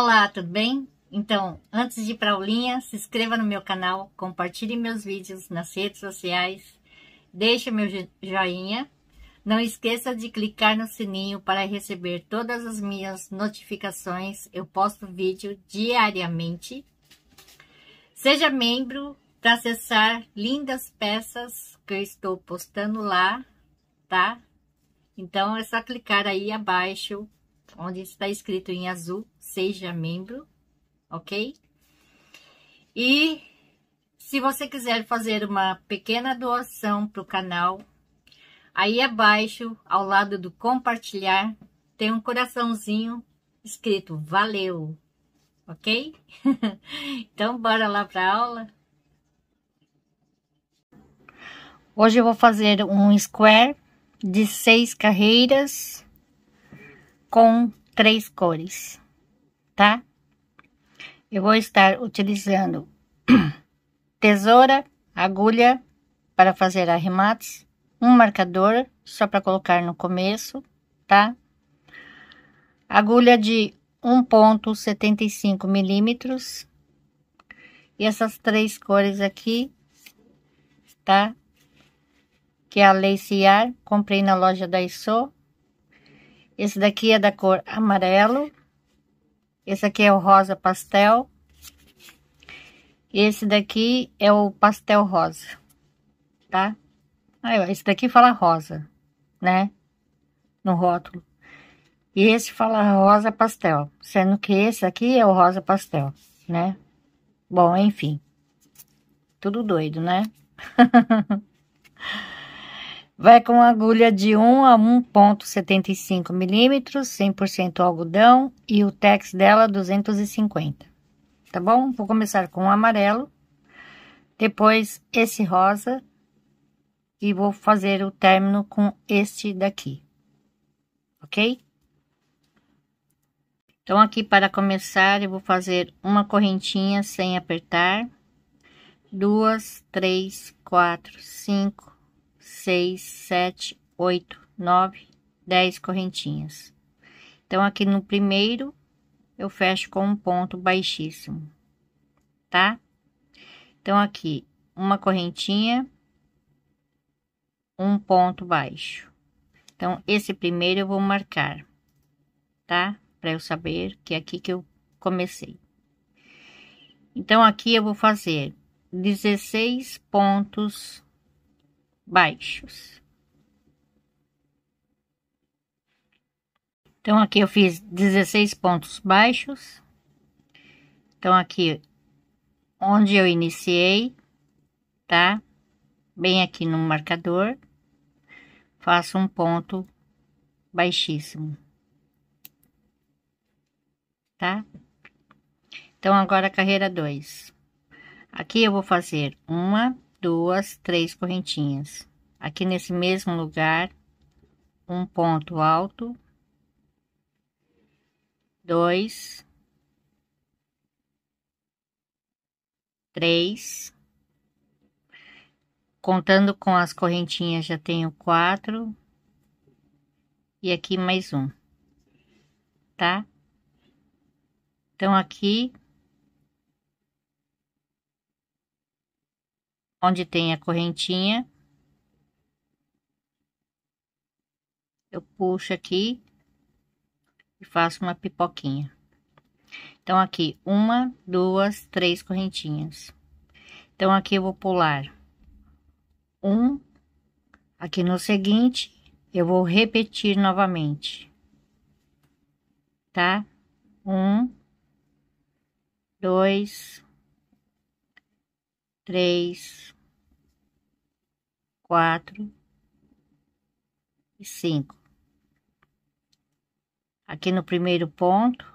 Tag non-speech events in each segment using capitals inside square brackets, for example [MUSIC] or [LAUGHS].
Olá, tudo bem? Então, antes de ir para a aulinha, se inscreva no meu canal, compartilhe meus vídeos nas redes sociais, deixe meu joinha, não esqueça de clicar no sininho para receber todas as minhas notificações, eu posto vídeo diariamente. Seja membro para acessar lindas peças que eu estou postando lá, tá? Então, é só clicar aí abaixo onde está escrito em azul, seja membro, ok? E se você quiser fazer uma pequena doação para o canal, aí abaixo, ao lado do compartilhar, tem um coraçãozinho escrito valeu, ok? [LAUGHS] então, bora lá para aula? Hoje eu vou fazer um square de seis carreiras com três cores, tá? Eu vou estar utilizando [CLEARS THROAT] tesoura, agulha para fazer arremates, um marcador só para colocar no começo, tá? Agulha de 1.75 milímetros e essas três cores aqui, tá? Que é a Lace Yard, comprei na loja da ISO esse daqui é da cor amarelo. Esse aqui é o rosa pastel. Esse daqui é o pastel rosa, tá? Aí, ah, ó, esse daqui fala rosa, né? No rótulo. E esse fala rosa pastel, sendo que esse aqui é o rosa pastel, né? Bom, enfim. Tudo doido, né? [LAUGHS] Vai com agulha de 1 a 1,75 milímetros, 100% algodão e o tex dela 250, tá bom? Vou começar com o amarelo, depois esse rosa e vou fazer o término com este daqui, ok? Então, aqui para começar, eu vou fazer uma correntinha sem apertar, duas, três, quatro, cinco, 6, 7, 8, 9, 10 correntinhas. Então, aqui no primeiro, eu fecho com um ponto baixíssimo, tá? Então, aqui, uma correntinha, um ponto baixo. Então, esse primeiro eu vou marcar, tá? Para eu saber que é aqui que eu comecei. Então, aqui eu vou fazer 16 pontos baixos. Então, aqui eu fiz 16 pontos baixos. Então, aqui onde eu iniciei, tá? Bem aqui no marcador, faço um ponto baixíssimo, tá? Então, agora carreira 2. Aqui eu vou fazer uma, duas, três correntinhas. Aqui nesse mesmo lugar, um ponto alto, dois, três. Contando com as correntinhas, já tenho quatro. E aqui mais um, tá? Então, aqui onde tem a correntinha, eu puxo aqui e faço uma pipoquinha. Então, aqui, uma, duas, três correntinhas. Então, aqui eu vou pular um, aqui no seguinte, eu vou repetir novamente, tá? Um, dois, três, quatro e cinco. Aqui no primeiro ponto,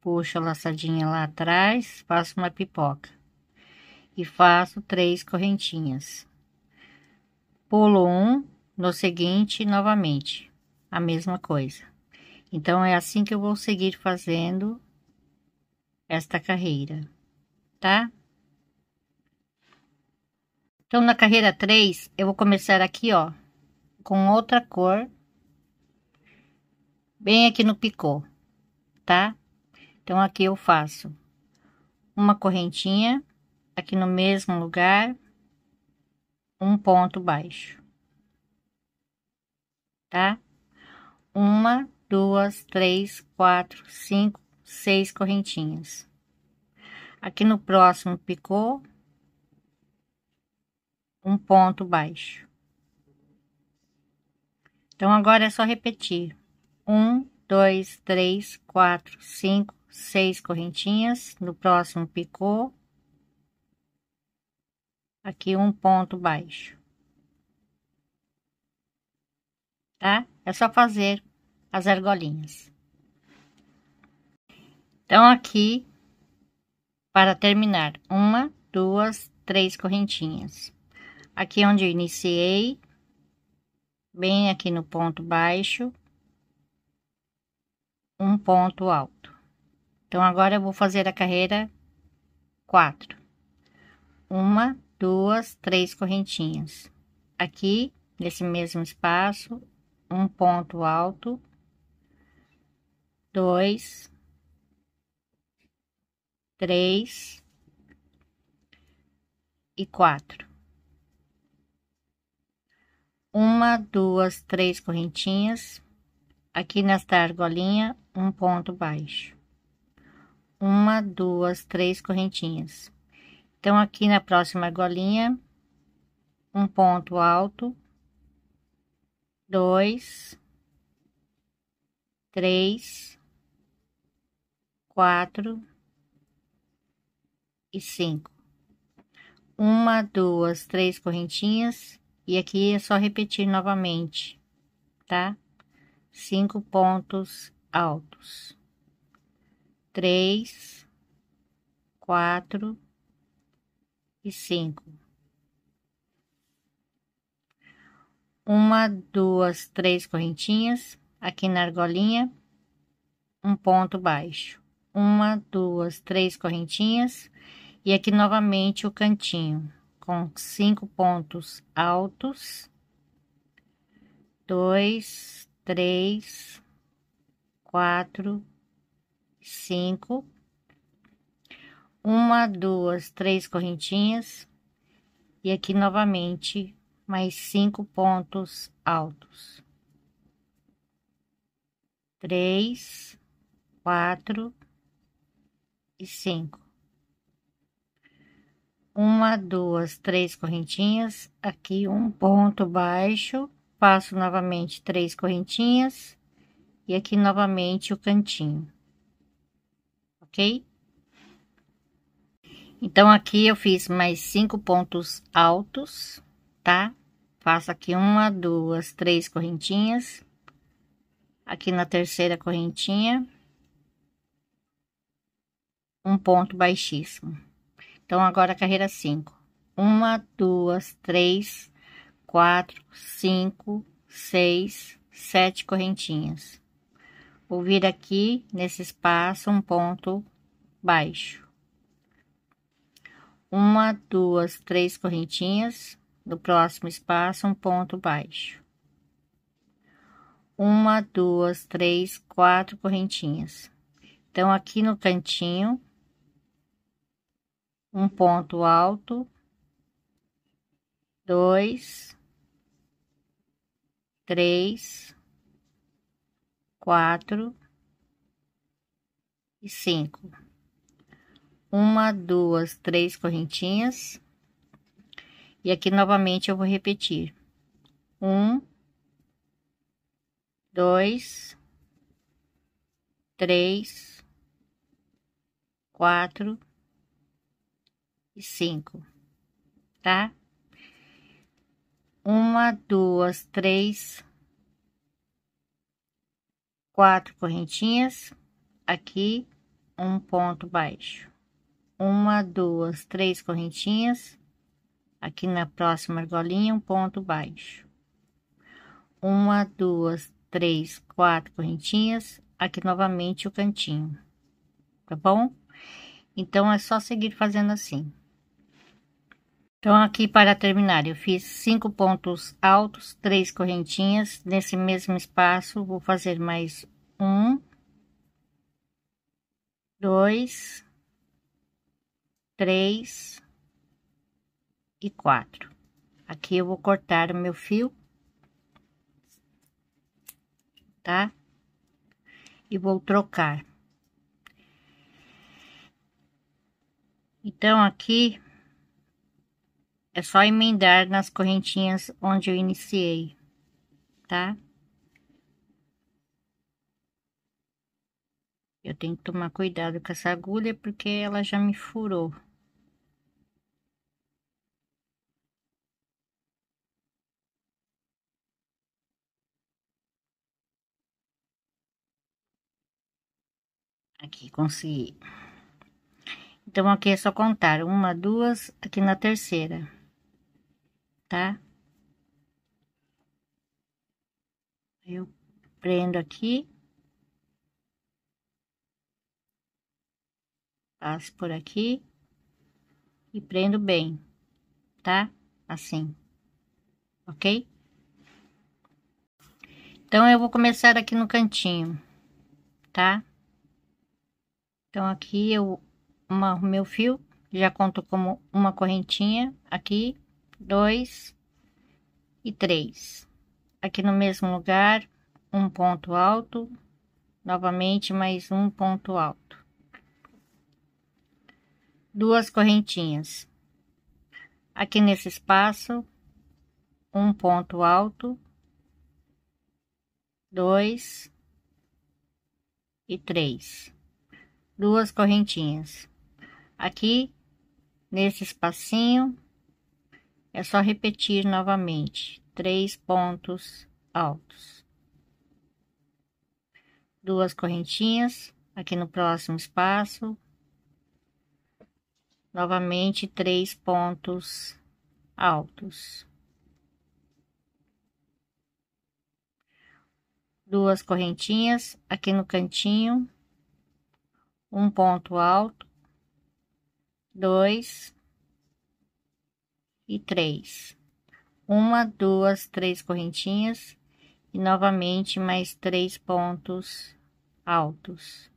puxo a laçadinha lá atrás, faço uma pipoca e faço três correntinhas. Pulo um, no seguinte, novamente, a mesma coisa. Então, é assim que eu vou seguir fazendo esta carreira, tá? Então, na carreira 3, eu vou começar aqui, ó, com outra cor, bem aqui no picô, tá? Então, aqui eu faço uma correntinha, aqui no mesmo lugar, um ponto baixo, tá? Uma, duas, três, quatro, cinco, seis correntinhas. Aqui no próximo picô, um ponto baixo. Então, agora é só repetir. Um, dois, três, quatro, cinco, seis correntinhas. No próximo, picô. Aqui, um ponto baixo. Tá? É só fazer as argolinhas. Então, aqui, para terminar, uma, duas, três correntinhas. Aqui onde eu iniciei, bem aqui no ponto baixo, um ponto alto. Então, agora eu vou fazer a carreira quatro. Uma, duas, três correntinhas. Aqui, nesse mesmo espaço, um ponto alto, dois, três e quatro uma, duas, três correntinhas, aqui nesta argolinha, um ponto baixo. Uma, duas, três correntinhas. Então, aqui na próxima argolinha, um ponto alto, dois, três, quatro e cinco. Uma, duas, três correntinhas e aqui é só repetir novamente, tá? Cinco pontos altos. Três, quatro e cinco. Uma, duas, três correntinhas aqui na argolinha, um ponto baixo. Uma, duas, três correntinhas e aqui novamente o cantinho com cinco pontos altos, dois, três, quatro, cinco, uma, duas, três correntinhas, e aqui novamente mais cinco pontos altos, três, quatro e cinco uma, duas, três correntinhas, aqui um ponto baixo, passo novamente três correntinhas e aqui novamente o cantinho, ok? Então, aqui eu fiz mais cinco pontos altos, tá? Faço aqui uma, duas, três correntinhas, aqui na terceira correntinha, um ponto baixíssimo. Então, agora carreira 5. Uma, duas, três, quatro, cinco, seis, sete correntinhas. Vou vir aqui nesse espaço um ponto baixo. Uma, duas, três correntinhas. No próximo espaço, um ponto baixo. Uma, duas, três, quatro correntinhas. Então, aqui no cantinho, um ponto alto, dois, três, quatro e cinco. Uma, duas, três correntinhas. E aqui novamente eu vou repetir: um, dois, três, quatro e cinco, tá? Uma, duas, três, quatro correntinhas, aqui um ponto baixo, uma, duas, três correntinhas, aqui na próxima argolinha, um ponto baixo, uma, duas, três, quatro correntinhas, aqui novamente o cantinho, tá bom? Então, é só seguir fazendo assim. Então, aqui para terminar, eu fiz cinco pontos altos, três correntinhas. Nesse mesmo espaço, vou fazer mais um, dois, três e quatro. Aqui eu vou cortar o meu fio, tá? E vou trocar. Então, aqui é só emendar nas correntinhas onde eu iniciei, tá? Eu tenho que tomar cuidado com essa agulha porque ela já me furou. Aqui, consegui. Então, aqui é só contar. Uma, duas, aqui na terceira tá? Eu prendo aqui. Passo por aqui. E prendo bem, tá? Assim. Ok? Então, eu vou começar aqui no cantinho, tá? Então, aqui eu... Uma, meu fio já conto como uma correntinha aqui dois e três. Aqui no mesmo lugar, um ponto alto, novamente mais um ponto alto. Duas correntinhas. Aqui nesse espaço, um ponto alto, dois e três. Duas correntinhas. Aqui nesse espacinho, é só repetir novamente: três pontos altos, duas correntinhas aqui no próximo espaço, novamente três pontos altos, duas correntinhas aqui no cantinho, um ponto alto, dois e três. Uma, duas, três correntinhas e novamente mais três pontos altos.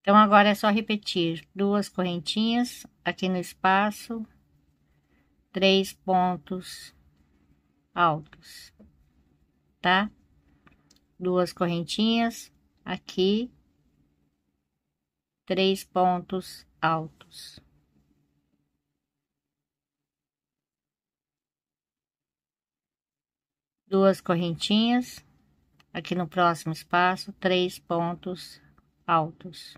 Então, agora é só repetir duas correntinhas aqui no espaço, três pontos altos, tá? Duas correntinhas aqui, três pontos altos. duas correntinhas, aqui no próximo espaço, três pontos altos.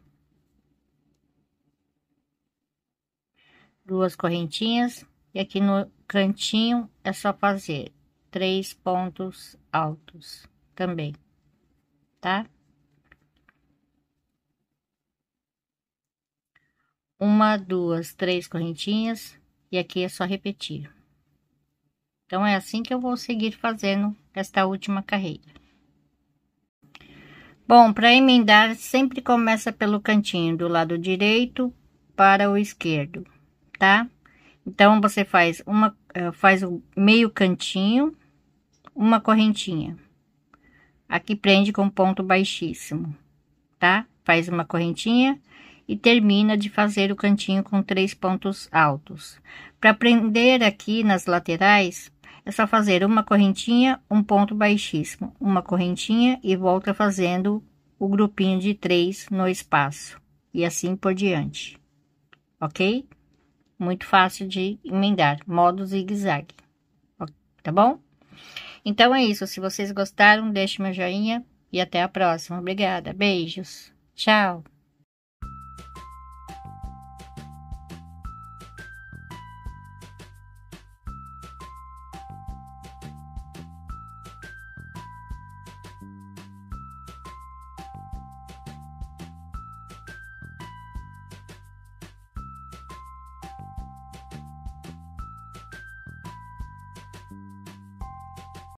Duas correntinhas, e aqui no cantinho é só fazer três pontos altos também, tá? Uma, duas, três correntinhas, e aqui é só repetir. Então é assim que eu vou seguir fazendo esta última carreira. Bom, para emendar, sempre começa pelo cantinho do lado direito para o esquerdo, tá? Então você faz uma eh, faz o meio cantinho, uma correntinha. Aqui prende com ponto baixíssimo, tá? Faz uma correntinha e termina de fazer o cantinho com três pontos altos. Para prender aqui nas laterais, é só fazer uma correntinha, um ponto baixíssimo, uma correntinha e volta fazendo o grupinho de três no espaço e assim por diante, ok? Muito fácil de emendar, modo zigue-zague, tá bom? Então é isso. Se vocês gostaram, deixe meu joinha e até a próxima. Obrigada. Beijos. Tchau.